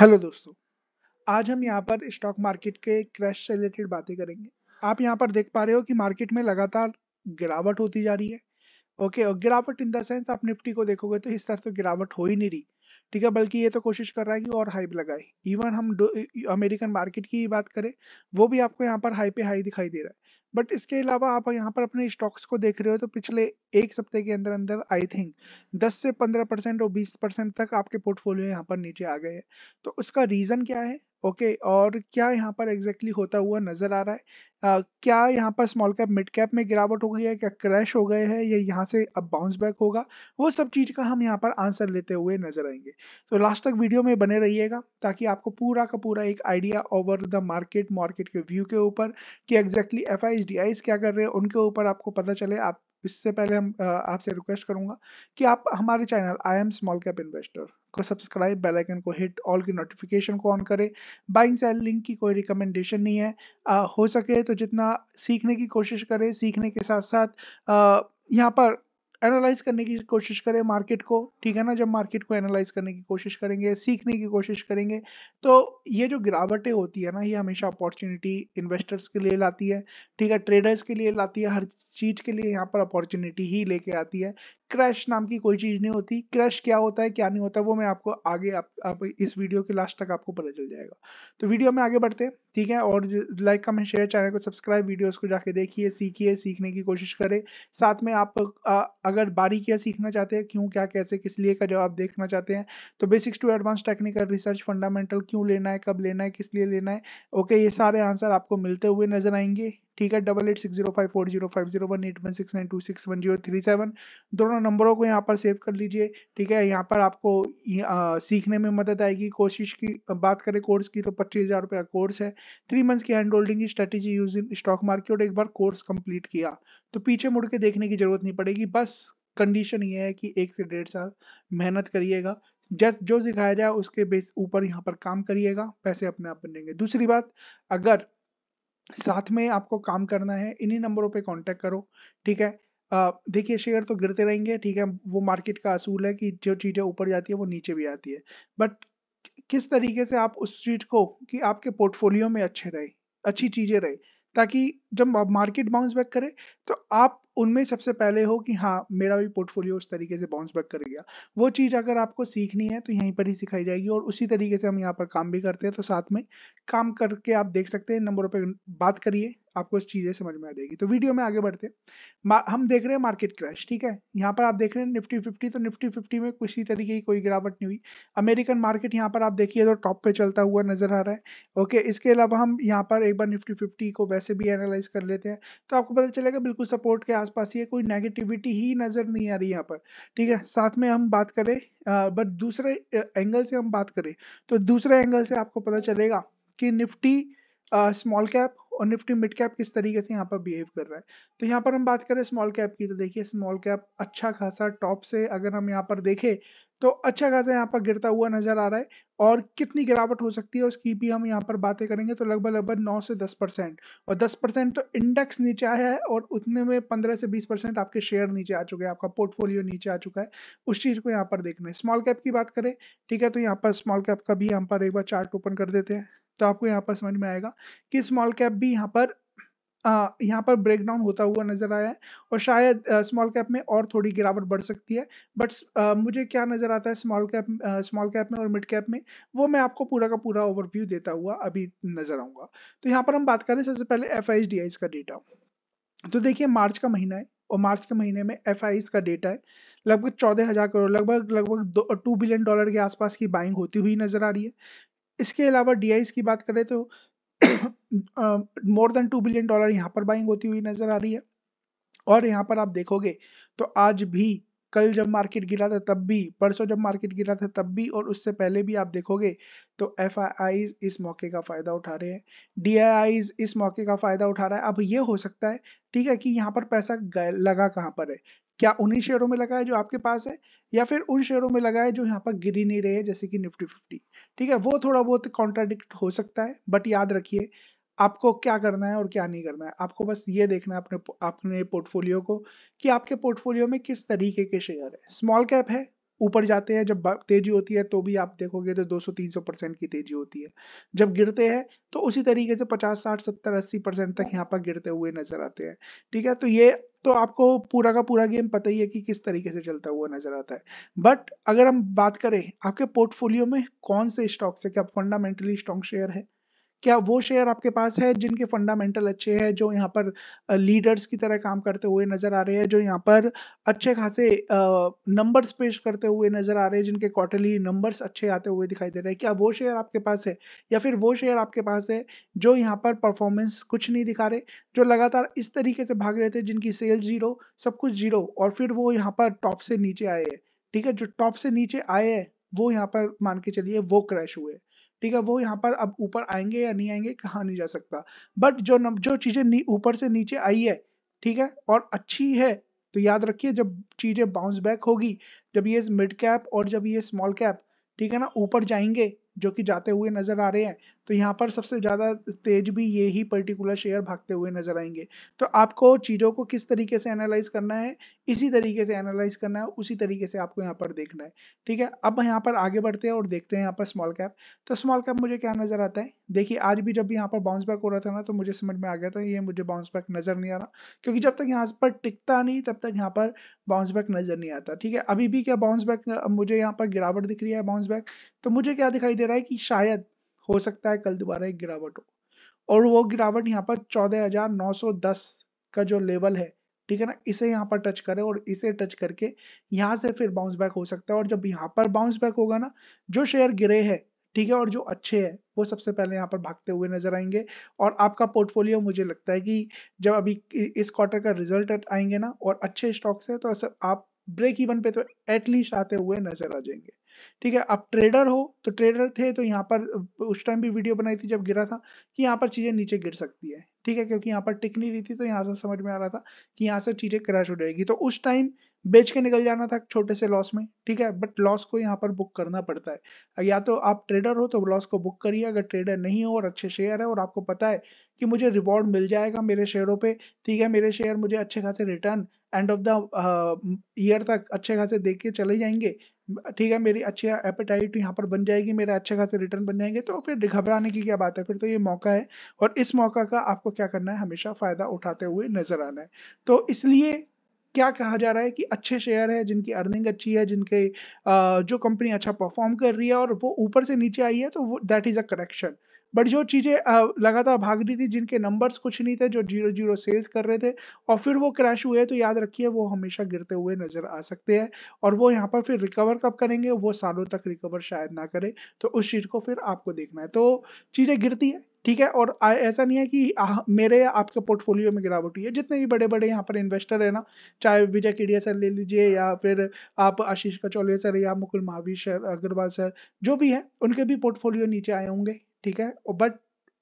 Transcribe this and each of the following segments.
hello दोस्तों आज हम यहाँ पर स्टॉक मार्केट के क्रैश से रिलेटेड बातें करेंगे आप यहाँ पर देख पा रहे हो कि मार्केट में लगातार गिरावट होती जा रही है ओके और गिरावट इन द सेंस आप निफ्टी को देखोगे तो इस तरह तो गिरावट हो ही नहीं रही ठीक है बल्कि ये तो कोशिश कर रहा है कि और हाइप लगाए इवन हम अमेरिकन मार्केट की बात करें वो भी आपको यहाँ पर हाई पे हाई दिखाई दे रहा है बट इसके अलावा आप यहाँ पर अपने स्टॉक्स को देख रहे हो तो पिछले एक सप्ताह के अंदर अंदर आई थिंक 10 से 15 परसेंट और 20 परसेंट तक आपके पोर्टफोलियो यहाँ पर नीचे आ गए हैं तो उसका रीज़न क्या है ओके okay, और क्या यहाँ पर एग्जैक्टली exactly होता हुआ नजर आ रहा है Uh, क्या यहाँ पर स्मॉल कैप मिड कैप में गिरावट हो गई है क्या क्रैश हो गए हैं या यहाँ से अब बाउंस बैक होगा वो सब चीज़ का हम यहाँ पर आंसर लेते हुए नजर आएंगे तो लास्ट तक वीडियो में बने रहिएगा ताकि आपको पूरा का पूरा एक idea over the market market के व्यू के ऊपर कि एग्जैक्टली एफ आई क्या कर रहे हैं उनके ऊपर आपको पता चले आप इससे पहले हम आपसे रिक्वेस्ट करूंगा कि आप हमारे channel I am small cap investor को सब्सक्राइब बेल आइकन को हिट ऑल की नोटिफिकेशन को ऑन करें बाइंग सेल लिंक की कोई रिकमेंडेशन नहीं है आ, हो सके तो जितना सीखने की कोशिश करें सीखने के साथ साथ आ, यहाँ पर एनालाइज करने की कोशिश करें मार्केट को ठीक है ना जब मार्केट को एनालाइज करने की कोशिश करेंगे सीखने की कोशिश करेंगे तो ये जो गिरावटें होती है ना ये हमेशा अपॉर्चुनिटी इन्वेस्टर्स के लिए लाती है ठीक है ट्रेडर्स के लिए लाती है हर चीज़ के लिए यहाँ पर अपॉर्चुनिटी ही लेके आती है क्रैश नाम की कोई चीज़ नहीं होती क्रैश क्या होता है क्या नहीं होता वो मैं आपको आगे आप, आप इस वीडियो के लास्ट तक आपको पता चल जाएगा तो वीडियो में आगे बढ़ते हैं ठीक है और लाइक कमेंट शेयर चैनल को सब्सक्राइब वीडियोस को जाके देखिए सीखिए सीखने की कोशिश करें साथ में आप आ, अगर बारीकियाँ सीखना चाहते हैं क्यों क्या कैसे किस लिए का जवाब देखना चाहते हैं तो basics to advance technical research fundamental क्यों लेना है कब लेना है किस लिए लेना है ओके ये सारे आंसर आपको मिलते हुए नजर आएंगे ठीक है double eight six zero five four zero five zero one eight one six nine two six one zero three seven दोनों नंबरों को यहाँ पर सेव कर लीजिए ठीक है यहाँ पर आपको सीखने में मदद आएगी कोशिश की बात करें कोर्स की तो पच्चीस हज़ार रुपये का कोर्स है थ्री मंथ्स की हैंड होल्डिंग की strategy use in stock market एक बार कोर्स कंप्लीट किया तो पीछे मुड़ के देखने की जरूरत नहीं पड़ेगी बस कंडीशन ये है कि एक से डेढ़ साल मेहनत करिएगा जस्ट जो सिखाया जाए उसके बेस ऊपर यहाँ पर काम करिएगा पैसे अपने आप बनेंगे दूसरी बात अगर साथ में आपको काम करना है इन्हीं नंबरों पे कांटेक्ट करो ठीक है देखिए शेयर तो गिरते रहेंगे ठीक है वो मार्केट का असूल है कि जो चीज़ें ऊपर जाती है वो नीचे भी आती है बट किस तरीके से आप उस चीज़ को कि आपके पोर्टफोलियो में अच्छे रहे अच्छी चीज़ें रहे ताकि जब मार्केट बाउंस बैक करे तो आप उनमें सबसे पहले हो कि हाँ मेरा भी पोर्टफोलियो उस तरीके से बाउंस बैक कर गया वो चीज़ अगर आपको सीखनी है तो यहीं पर ही सिखाई जाएगी और उसी तरीके से हम यहाँ पर काम भी करते हैं तो साथ में काम करके आप देख सकते हैं नंबरों पर बात करिए आपको इस चीज़ें समझ में आ जाएगी तो वीडियो में आगे बढ़ते हैं हम देख रहे हैं मार्केट क्रैश ठीक है यहाँ पर आप देख रहे हैं निफ्टी फिफ्टी तो निफ्टी फिफ्टी में किसी तरीके की कोई गिरावट नहीं हुई अमेरिकन मार्केट यहाँ पर आप देखिए तो टॉप पे चलता हुआ नजर आ रहा है ओके इसके अलावा हम यहाँ पर एक बार निफ्टी फिफ्टी को वैसे भी एनालाइज कर लेते हैं तो आपको पता चलेगा बिल्कुल सपोर्ट के आस आसपास ये कोई नेगेटिविटी ही नज़र नहीं आ रही यहाँ पर ठीक है साथ में हम बात करें बट दूसरे एंगल से हम बात करें तो दूसरे एंगल से आपको पता चलेगा कि निफ्टी स्मॉल कैप और निफ्टी मिड कैप किस तरीके से यहाँ पर बिहेव कर रहा है तो यहाँ पर हम बात करें स्मॉल कैप की तो देखिए स्मॉल कैप अच्छा खासा टॉप से अगर हम यहाँ पर देखें तो अच्छा खासा यहाँ पर गिरता हुआ नजर आ रहा है और कितनी गिरावट हो सकती है उसकी भी हम यहाँ पर बातें करेंगे तो लगभग लगभग नौ से दस परसेंट और दस परसेंट तो इंडेक्स नीचे आया है और उतने में पंद्रह से बीस परसेंट आपके शेयर नीचे आ चुके हैं आपका पोर्टफोलियो नीचे आ चुका है उस चीज़ को यहाँ पर देखना है स्मॉल कैप की बात करें ठीक है तो यहाँ पर स्मॉल कैप का भी यहाँ पर एक बार चार्ट ओपन कर देते हैं तो आपको यहाँ पर समझ में आएगा कि स्मॉल कैप भी यहाँ पर आ, यहाँ पर ब्रेक डाउन होता हुआ नजर आया है और शायद स्मॉल कैप में और थोड़ी गिरावट बढ़ सकती है बट मुझे क्या नजर आता है स्मॉल कैप स्मॉल कैप में और मिड कैप में वो मैं आपको पूरा का पूरा ओवरव्यू देता हुआ अभी नजर आऊंगा तो यहाँ पर हम बात करें सबसे पहले एफ आई का डेटा तो देखिए मार्च का महीना है और मार्च के महीने में एफ का डेटा है लगभग चौदह हजार करोड़ लगभग लगभग टू बिलियन डॉलर के आसपास की बाइंग होती हुई नजर आ रही है इसके अलावा डी की बात करें तो more than two billion dollar यहाँ पर बाइंग होती हुई नजर आ रही है और यहाँ पर आप देखोगे तो आज भी कल जब मार्केट गिरा था तब भी परसों जब मार्केट गिरा था तब भी और उससे पहले भी आप देखोगे तो एफ इस मौके का फ़ायदा उठा रहे हैं डी इस मौके का फ़ायदा उठा रहा है अब ये हो सकता है ठीक है कि यहाँ पर पैसा लगा कहाँ पर है क्या उन्हीं शेयरों में लगाए जो आपके पास है या फिर उन शेयरों में लगाए जो यहाँ पर गिर ही नहीं रहे जैसे कि निफ्टी फिफ्टी ठीक है वो थोड़ा बहुत कॉन्ट्राडिक्ट हो सकता है बट याद रखिए आपको क्या करना है और क्या नहीं करना है आपको बस ये देखना है अपने अपने पोर्टफोलियो को कि आपके पोर्टफोलियो में किस तरीके के शेयर है स्मॉल कैप है ऊपर जाते हैं जब तेजी होती है तो भी आप देखोगे तो 200-300 परसेंट की तेजी होती है जब गिरते हैं तो उसी तरीके से 50-60-70-80 परसेंट तक यहाँ पर गिरते हुए नजर आते हैं ठीक है तो ये तो आपको पूरा का पूरा गेम पता ही है कि किस तरीके से चलता हुआ नजर आता है बट अगर हम बात करें आपके पोर्टफोलियो में कौन से स्टॉक्स है क्या फंडामेंटली स्ट्रॉन्ग शेयर है क्या वो शेयर आपके पास है जिनके फंडामेंटल अच्छे हैं जो यहाँ पर लीडर्स की तरह काम करते हुए नजर आ रहे हैं जो यहाँ पर अच्छे खासे नंबर्स पेश करते हुए नजर आ रहे हैं जिनके क्वार्टरली नंबर्स अच्छे आते हुए दिखाई दे रहे हैं क्या वो शेयर आपके पास है या फिर वो शेयर आपके पास है जो यहाँ पर परफॉर्मेंस कुछ नहीं दिखा रहे जो लगातार इस तरीके से भाग रहे थे जिनकी सेल जीरो सब कुछ जीरो और फिर वो यहाँ पर टॉप से नीचे आए हैं ठीक है जो टॉप से नीचे आए हैं वो यहाँ पर मान के चलिए वो क्रैश हुए ठीक है वो यहाँ पर अब ऊपर आएंगे या नहीं आएंगे कहा नहीं जा सकता बट जो न, जो चीजें ऊपर से नीचे आई है ठीक है और अच्छी है तो याद रखिए जब चीजें बाउंस बैक होगी जब ये मिड कैप और जब ये स्मॉल कैप ठीक है ना ऊपर जाएंगे जो कि जाते हुए नजर आ रहे हैं तो यहाँ पर सबसे ज्यादा तेज भी ये ही पर्टिकुलर शेयर भागते हुए नजर आएंगे तो आपको चीजों को किस तरीके से एनालाइज करना है इसी तरीके से एनालाइज करना है उसी तरीके से आपको यहाँ पर देखना है ठीक है अब यहाँ पर आगे बढ़ते हैं और देखते हैं यहाँ पर स्मॉल कैप तो स्मॉल कैप मुझे क्या नजर आता है देखिए आज भी जब भी यहाँ पर बाउंस बैक हो रहा था ना तो मुझे समझ में आ गया था ये मुझे बाउंस बैक नजर नहीं आ रहा क्योंकि जब तक यहाँ पर टिकता नहीं तब तक यहाँ पर बाउंस बैक नजर नहीं आता ठीक है अभी भी क्या बाउंस बैक मुझे यहाँ पर गिरावट दिख रही है बाउंस बैक तो मुझे क्या दिखाई दे रहा है कि शायद हो सकता है कल दोबारा एक गिरावट हो और वो गिरावट यहाँ पर 14,910 का जो लेवल है ठीक है ना इसे यहाँ पर टच करे और इसे टच करके यहाँ से फिर बाउंस बैक हो सकता है और जब यहाँ पर बाउंस बैक होगा ना जो शेयर गिरे है ठीक है और जो अच्छे हैं वो सबसे पहले यहाँ पर भागते हुए नजर आएंगे और आपका पोर्टफोलियो मुझे लगता है कि जब अभी इस क्वार्टर का रिजल्ट आएंगे ना और अच्छे स्टॉक्स हैं तो आप ब्रेक इवन पे तो एटलीस्ट आते हुए नजर आ जाएंगे ठीक है आप ट्रेडर हो तो ट्रेडर थे तो यहाँ पर उस टाइम भी वीडियो बनाई थी जब गिरा था कि यहाँ पर चीज़ें नीचे गिर सकती है ठीक है क्योंकि यहाँ पर टिक नहीं रही थी तो यहाँ से समझ में आ रहा था कि यहाँ से चीज़ें क्रैश हो जाएगी तो उस टाइम बेच के निकल जाना था छोटे से लॉस में ठीक है बट लॉस को यहाँ पर बुक करना पड़ता है या तो आप ट्रेडर हो तो लॉस को बुक करिए अगर ट्रेडर नहीं हो और अच्छे शेयर है और आपको पता है कि मुझे रिवॉर्ड मिल जाएगा मेरे शेयरों पे ठीक है मेरे शेयर मुझे अच्छे खासे return end of the year तक अच्छे खासे देख के चले जाएंगे ठीक है मेरी अच्छी एपेटाइट यहाँ पर बन जाएगी मेरे अच्छे खासे रिटर्न बन जाएंगे तो फिर घबराने की क्या बात है फिर तो ये मौका है और इस मौका का आपको क्या करना है हमेशा फ़ायदा उठाते हुए नजर आना है तो इसलिए क्या कहा जा रहा है कि अच्छे शेयर है जिनकी अर्निंग अच्छी है जिनके uh, जो कंपनी अच्छा परफॉर्म कर रही है और वो ऊपर से नीचे आई है तो that is a correction but जो चीज़ें लगातार भाग रही थी जिनके नंबर्स कुछ नहीं थे जो जीरो जीरो सेल्स कर रहे थे और फिर वो क्रैश हुए तो याद रखिए वो हमेशा गिरते हुए नज़र आ सकते हैं और वो यहाँ पर फिर रिकवर कब करेंगे वो सालों तक रिकवर शायद ना करें तो उस चीज़ को फिर आपको देखना है तो चीज़ें गिरती हैं ठीक है और ऐसा नहीं है कि आ, मेरे या आपके पोर्टफोलियो में गिरावट हुई है जितने भी बड़े बड़े यहाँ पर इन्वेस्टर है ना चाहे विजय किडिया सर ले लीजिए या फिर आप आशीष कचौलिया सर या मुकुल महावीर सर अग्रवाल सर जो भी हैं उनके भी पोर्टफोलियो नीचे आए होंगे ठीक है बट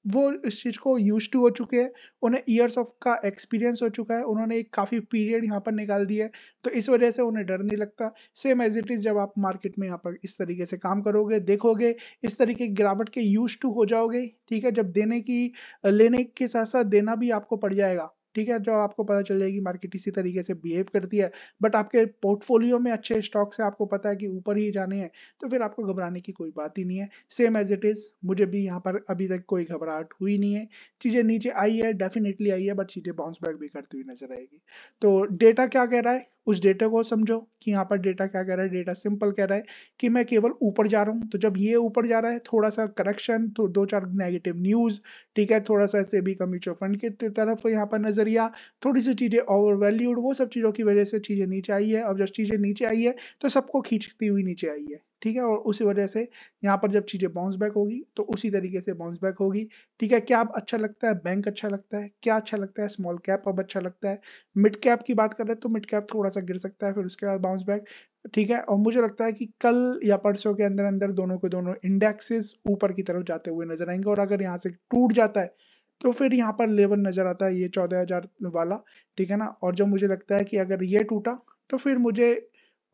वो इस चीज़ को यूज टू हो चुके हैं उन्हें ईयर्स ऑफ का एक्सपीरियंस हो चुका है उन्होंने एक काफ़ी पीरियड यहाँ पर निकाल दिया है तो इस वजह से उन्हें डर नहीं लगता सेम एज इट इज़ जब आप मार्केट में यहाँ पर इस तरीके से काम करोगे देखोगे इस तरीके की गिरावट के यूज टू हो जाओगे ठीक है जब देने की लेने के साथ साथ देना भी आपको पड़ जाएगा ठीक है जो आपको पता चल जाएगी मार्केट इसी तरीके से बिहेव करती है बट आपके पोर्टफोलियो में अच्छे स्टॉक्स है आपको पता है कि ऊपर ही जाने हैं तो फिर आपको घबराने की कोई बात ही नहीं है सेम एज इट इज़ मुझे भी यहाँ पर अभी तक कोई घबराहट हुई नहीं है चीज़ें नीचे आई है डेफिनेटली आई है बट चीज़ें बाउंस बैक भी करती हुई नजर आएगी तो डेटा क्या कह रहा है उस डेटा को समझो कि यहाँ पर डेटा क्या कह रहा है डेटा सिंपल कह रहा है कि मैं केवल ऊपर जा रहा हूँ तो जब ये ऊपर जा रहा है थोड़ा सा करेक्शन तो दो चार नेगेटिव न्यूज़ ठीक है थोड़ा सा ऐसे भी का म्यूचुअल फंड की तरफ यहाँ पर नज़रिया थोड़ी सी चीज़ें ओवर वैल्यूड वो सब चीज़ों की वजह से चीज़ें नीचे आई है और जब चीज़ें नीचे आई है तो सबको खींचती हुई नीचे आई है ठीक है और उसी वजह से यहाँ पर जब चीज़ें बाउंस बैक होगी तो उसी तरीके से बाउंस बैक होगी ठीक है क्या अब अच्छा लगता है बैंक अच्छा लगता है क्या अच्छा लगता है स्मॉल कैप अब अच्छा लगता है मिड कैप की बात करें तो मिड कैप थोड़ा सा गिर सकता है फिर उसके बाद बाउंस बैक ठीक है और मुझे लगता है कि कल या परसों के अंदर अंदर दोनों के दोनों इंडेक्सेस ऊपर की तरफ जाते हुए नजर आएंगे और अगर यहाँ से टूट जाता है तो फिर यहाँ पर लेवल नजर आता है ये चौदह हजार वाला ठीक है ना और जब मुझे लगता है कि अगर ये टूटा तो फिर मुझे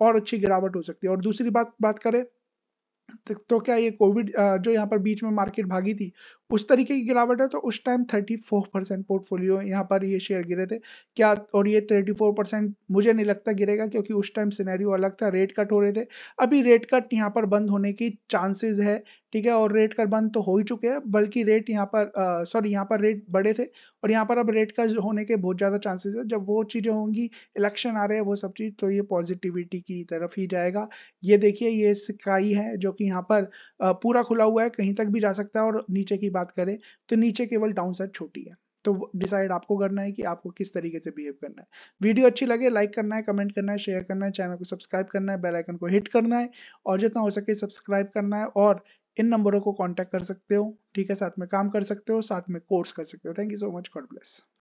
और अच्छी गिरावट हो सकती है और दूसरी बात बात करें तो, तो क्या ये कोविड जो यहाँ पर बीच में मार्केट भागी थी उस तरीके की गिरावट है तो उस टाइम 34 परसेंट पोर्टफोलियो यहाँ पर ये शेयर गिरे थे क्या और ये 34 परसेंट मुझे नहीं लगता गिरेगा क्योंकि उस टाइम सिनेरियो अलग था रेट कट हो रहे थे अभी रेट कट यहाँ पर बंद होने की चांसेस है ठीक है और रेट कट बंद तो हो ही चुके हैं बल्कि रेट यहाँ पर सॉरी यहाँ पर रेट बढ़े थे और यहाँ पर अब रेट कट होने के बहुत ज़्यादा चांसेज है जब वो चीज़ें होंगी इलेक्शन आ रहे हैं वो सब चीज़ तो ये पॉजिटिविटी की तरफ ही जाएगा ये देखिए ये स्काई है जो कि यहाँ पर पूरा खुला हुआ है कहीं तक भी जा सकता है और नीचे की बात करें तो नीचे केवल डाउन साइड छोटी है तो डिसाइड आपको करना है कि आपको किस तरीके से बिहेव करना है वीडियो अच्छी लगे लाइक करना है कमेंट करना है शेयर करना है चैनल को सब्सक्राइब करना है बेल आइकन को हिट करना है और जितना हो सके सब्सक्राइब करना है और इन नंबरों को कांटेक्ट कर सकते हो ठीक है साथ में काम कर सकते हो साथ में कोर्स कर सकते हो thank you so much God bless